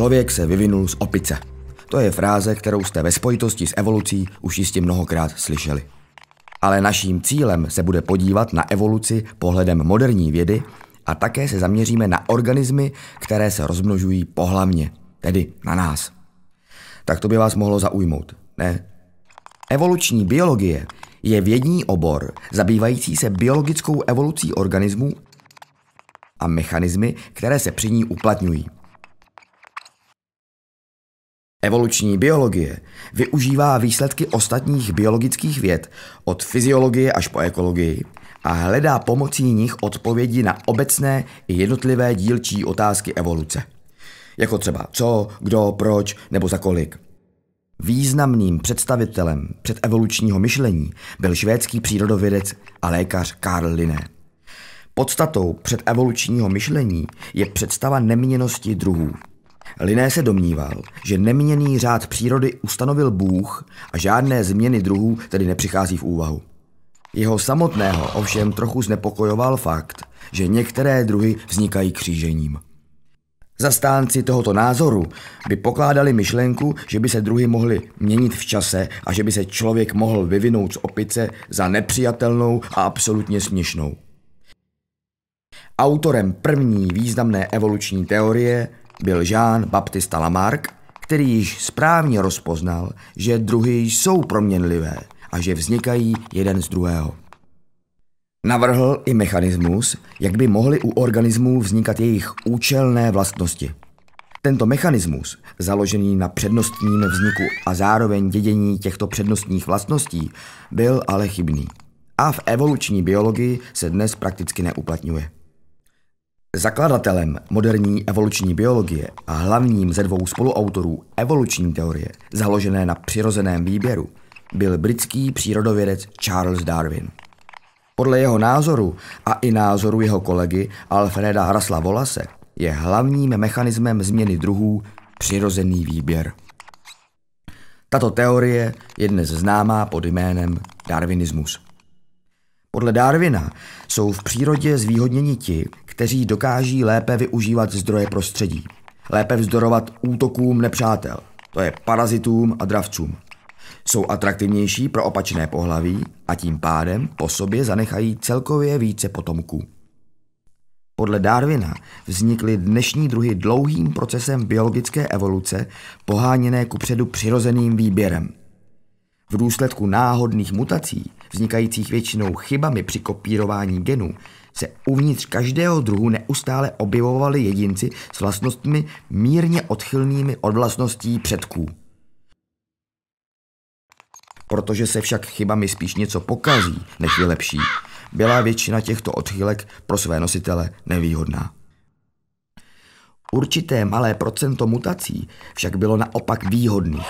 Člověk se vyvinul z opice. To je fráze, kterou jste ve spojitosti s evolucí už jistě mnohokrát slyšeli. Ale naším cílem se bude podívat na evoluci pohledem moderní vědy a také se zaměříme na organismy, které se rozmnožují pohlavně, tedy na nás. Tak to by vás mohlo zaujmout, ne? Evoluční biologie je vědní obor zabývající se biologickou evolucí organismů a mechanismy, které se při ní uplatňují – Evoluční biologie využívá výsledky ostatních biologických věd od fyziologie až po ekologii a hledá pomocí nich odpovědi na obecné i jednotlivé dílčí otázky evoluce. Jako třeba co, kdo, proč nebo za kolik. Významným představitelem předevolučního myšlení byl švédský přírodovědec a lékař Karl Linné. Podstatou předevolučního myšlení je představa neměnosti druhů – Liné se domníval, že neměný řád přírody ustanovil Bůh a žádné změny druhů tedy nepřichází v úvahu. Jeho samotného ovšem trochu znepokojoval fakt, že některé druhy vznikají křížením. Zastánci tohoto názoru by pokládali myšlenku, že by se druhy mohly měnit v čase a že by se člověk mohl vyvinout z opice za nepřijatelnou a absolutně směšnou. Autorem první významné evoluční teorie byl Jean Baptista Lamarck, který již správně rozpoznal, že druhy jsou proměnlivé a že vznikají jeden z druhého. Navrhl i mechanismus, jak by mohly u organismů vznikat jejich účelné vlastnosti. Tento mechanismus, založený na přednostním vzniku a zároveň dědění těchto přednostních vlastností, byl ale chybný. A v evoluční biologii se dnes prakticky neuplatňuje. Zakladatelem moderní evoluční biologie a hlavním ze dvou spoluautorů evoluční teorie, založené na přirozeném výběru, byl britský přírodovědec Charles Darwin. Podle jeho názoru a i názoru jeho kolegy Alfreda Hrasla Volase je hlavním mechanismem změny druhů přirozený výběr. Tato teorie je dnes známá pod jménem darwinismus. Podle Darwina jsou v přírodě zvýhodněni ti, kteří dokáží lépe využívat zdroje prostředí. Lépe vzdorovat útokům nepřátel, to je parazitům a dravcům. Jsou atraktivnější pro opačné pohlaví a tím pádem po sobě zanechají celkově více potomků. Podle Darwina vznikly dnešní druhy dlouhým procesem biologické evoluce, poháněné kupředu přirozeným výběrem. V důsledku náhodných mutací, vznikajících většinou chybami při kopírování genů, se uvnitř každého druhu neustále objevovali jedinci s vlastnostmi mírně odchylnými od vlastností předků. Protože se však chybami spíš něco pokazí, než je lepší. byla většina těchto odchylek pro své nositele nevýhodná. Určité malé procento mutací však bylo naopak výhodných.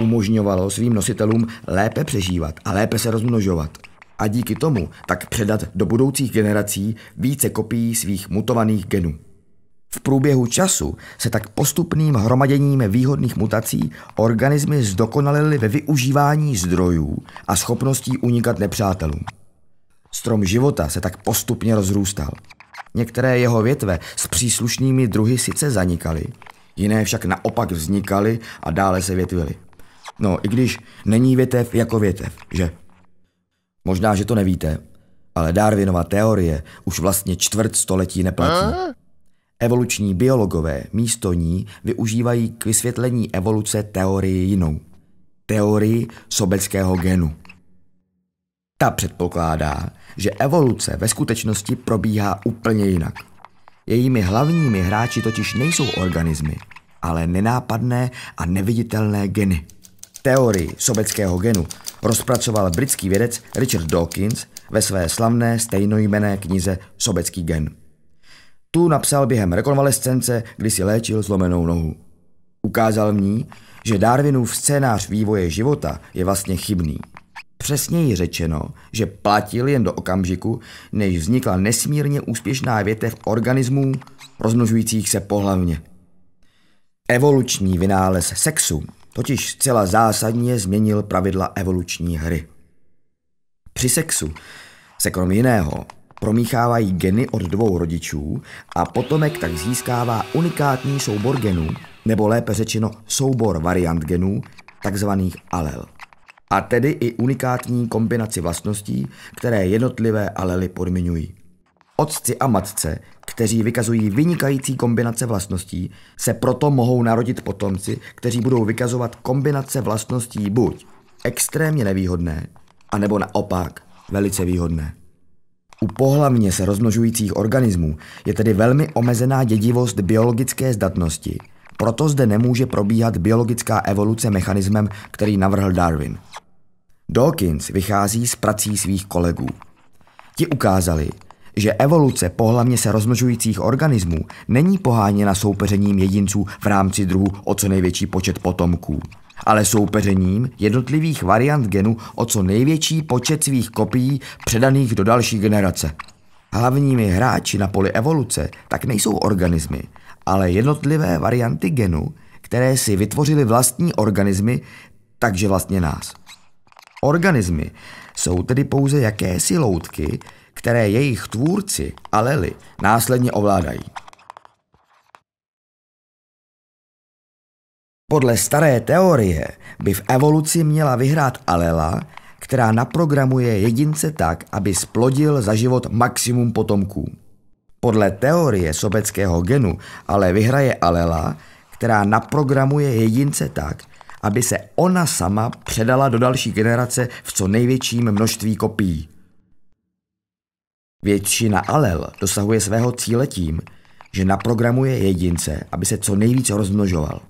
Umožňovalo svým nositelům lépe přežívat a lépe se rozmnožovat – a díky tomu tak předat do budoucích generací více kopií svých mutovaných genů. V průběhu času se tak postupným hromaděním výhodných mutací organismy zdokonalily ve využívání zdrojů a schopností unikat nepřátelům. Strom života se tak postupně rozrůstal. Některé jeho větve s příslušnými druhy sice zanikaly, jiné však naopak vznikaly a dále se větvily. No, i když není větev jako větev, že? Možná, že to nevíte, ale Darwinova teorie už vlastně čtvrt století neplatí. Evoluční biologové místo ní využívají k vysvětlení evoluce teorii jinou. Teorii sobeckého genu. Ta předpokládá, že evoluce ve skutečnosti probíhá úplně jinak. Jejími hlavními hráči totiž nejsou organismy, ale nenápadné a neviditelné geny teorii sobeckého genu rozpracoval britský vědec Richard Dawkins ve své slavné stejnojmené knize Sobecký gen. Tu napsal během rekonvalescence, kdy si léčil zlomenou nohu. Ukázal v ní, že Darwinův scénář vývoje života je vlastně chybný. Přesněji řečeno, že platil jen do okamžiku, než vznikla nesmírně úspěšná větev organismů rozmnožujících se pohlavně. Evoluční vynález sexu totiž zcela zásadně změnil pravidla evoluční hry. Při sexu se krom jiného promíchávají geny od dvou rodičů a potomek tak získává unikátní soubor genů, nebo lépe řečeno soubor variant genů, takzvaných alel. A tedy i unikátní kombinaci vlastností, které jednotlivé alely podmiňují. Otci a matce, kteří vykazují vynikající kombinace vlastností, se proto mohou narodit potomci, kteří budou vykazovat kombinace vlastností buď extrémně nevýhodné, anebo naopak velice výhodné. U pohlavně se rozmnožujících organismů je tedy velmi omezená dědivost biologické zdatnosti, proto zde nemůže probíhat biologická evoluce mechanismem, který navrhl Darwin. Dawkins vychází z prací svých kolegů. Ti ukázali, že evoluce pohlavně se rozmnožujících organismů není poháněna soupeřením jedinců v rámci druhu o co největší počet potomků, ale soupeřením jednotlivých variant genu o co největší počet svých kopií předaných do další generace. Hlavními hráči na poli evoluce tak nejsou organismy, ale jednotlivé varianty genu, které si vytvořily vlastní organismy, takže vlastně nás. Organismy jsou tedy pouze jakési loutky, které jejich tvůrci, alely, následně ovládají. Podle staré teorie by v evoluci měla vyhrát alela, která naprogramuje jedince tak, aby splodil za život maximum potomků. Podle teorie sobeckého genu ale vyhraje alela, která naprogramuje jedince tak, aby se ona sama předala do další generace v co největším množství kopií. Většina alel dosahuje svého cíle tím, že naprogramuje jedince, aby se co nejvíc rozmnožoval.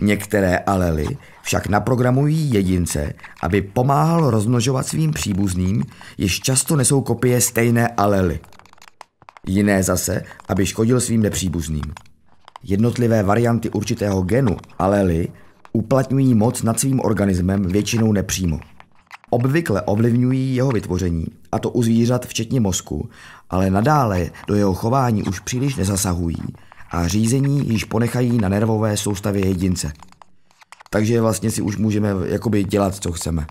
Některé alely však naprogramují jedince, aby pomáhal rozmnožovat svým příbuzným, jež často nesou kopie stejné alely. Jiné zase, aby škodil svým nepříbuzným. Jednotlivé varianty určitého genu, alely, uplatňují moc nad svým organismem většinou nepřímo. Obvykle ovlivňují jeho vytvoření a to u zvířat včetně mozku, ale nadále do jeho chování už příliš nezasahují a řízení již ponechají na nervové soustavě jedince. Takže vlastně si už můžeme jakoby dělat, co chceme.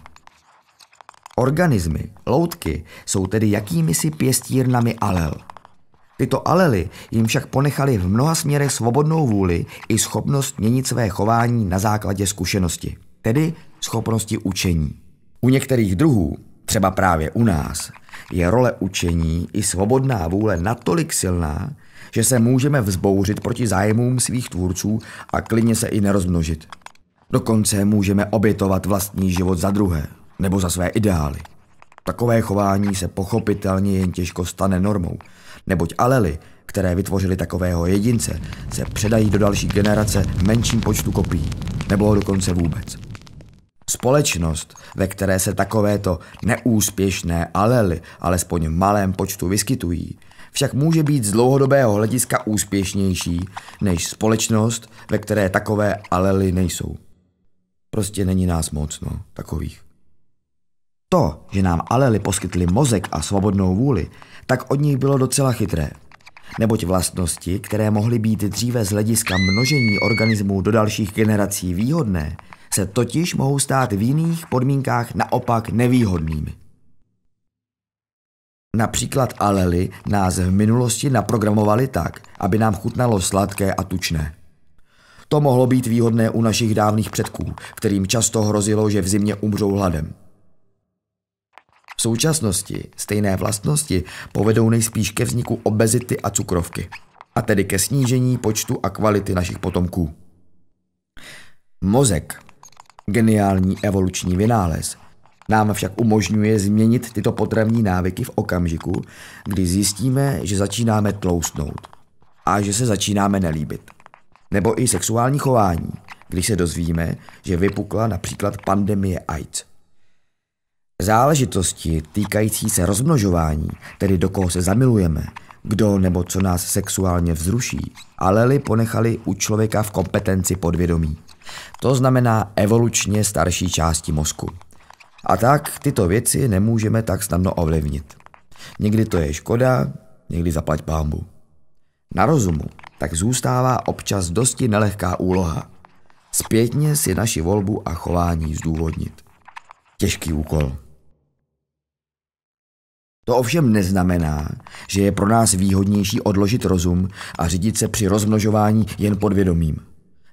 Organismy, loutky, jsou tedy jakýmisi pěstírnami alel. Tyto alely jim však ponechali v mnoha směrech svobodnou vůli i schopnost měnit své chování na základě zkušenosti, tedy schopnosti učení. U některých druhů třeba právě u nás, je role učení i svobodná vůle natolik silná, že se můžeme vzbouřit proti zájmům svých tvůrců a klidně se i nerozmnožit. Dokonce můžeme obětovat vlastní život za druhé, nebo za své ideály. Takové chování se pochopitelně jen těžko stane normou, neboť alely, které vytvořily takového jedince, se předají do další generace menším počtu kopií, nebo dokonce vůbec. Společnost, ve které se takovéto neúspěšné alely alespoň v malém počtu vyskytují, však může být z dlouhodobého hlediska úspěšnější než společnost, ve které takové alely nejsou. Prostě není nás moc, no, takových. To, že nám alely poskytli mozek a svobodnou vůli, tak od nich bylo docela chytré. Neboť vlastnosti, které mohly být dříve z hlediska množení organismů do dalších generací výhodné, se totiž mohou stát v jiných podmínkách naopak nevýhodnými. Například alely nás v minulosti naprogramovali tak, aby nám chutnalo sladké a tučné. To mohlo být výhodné u našich dávných předků, kterým často hrozilo, že v zimě umřou hladem. V současnosti stejné vlastnosti povedou nejspíš ke vzniku obezity a cukrovky, a tedy ke snížení počtu a kvality našich potomků. Mozek Geniální evoluční vynález nám však umožňuje změnit tyto potravní návyky v okamžiku, kdy zjistíme, že začínáme tloustnout a že se začínáme nelíbit. Nebo i sexuální chování, když se dozvíme, že vypukla například pandemie AIDS. Záležitosti týkající se rozmnožování, tedy do koho se zamilujeme, kdo nebo co nás sexuálně vzruší, aleli ponechali u člověka v kompetenci podvědomí. To znamená evolučně starší části mozku. A tak tyto věci nemůžeme tak snadno ovlivnit. Někdy to je škoda, někdy zaplať pámbu. Na rozumu tak zůstává občas dosti nelehká úloha. Zpětně si naši volbu a chování zdůvodnit. Těžký úkol. To ovšem neznamená, že je pro nás výhodnější odložit rozum a řídit se při rozmnožování jen podvědomím.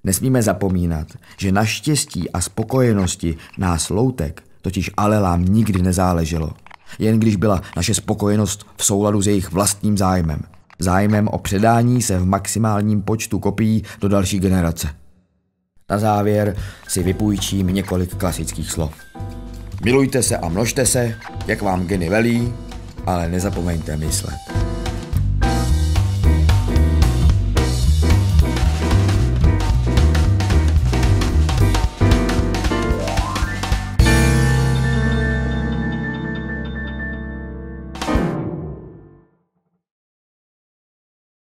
Nesmíme zapomínat, že na štěstí a spokojenosti nás loutek totiž alelám nikdy nezáleželo. Jen když byla naše spokojenost v souladu s jejich vlastním zájmem. Zájmem o předání se v maximálním počtu kopií do další generace. Na závěr si vypůjčím několik klasických slov. Milujte se a množte se, jak vám geny velí, ale nezapomeňte myslet.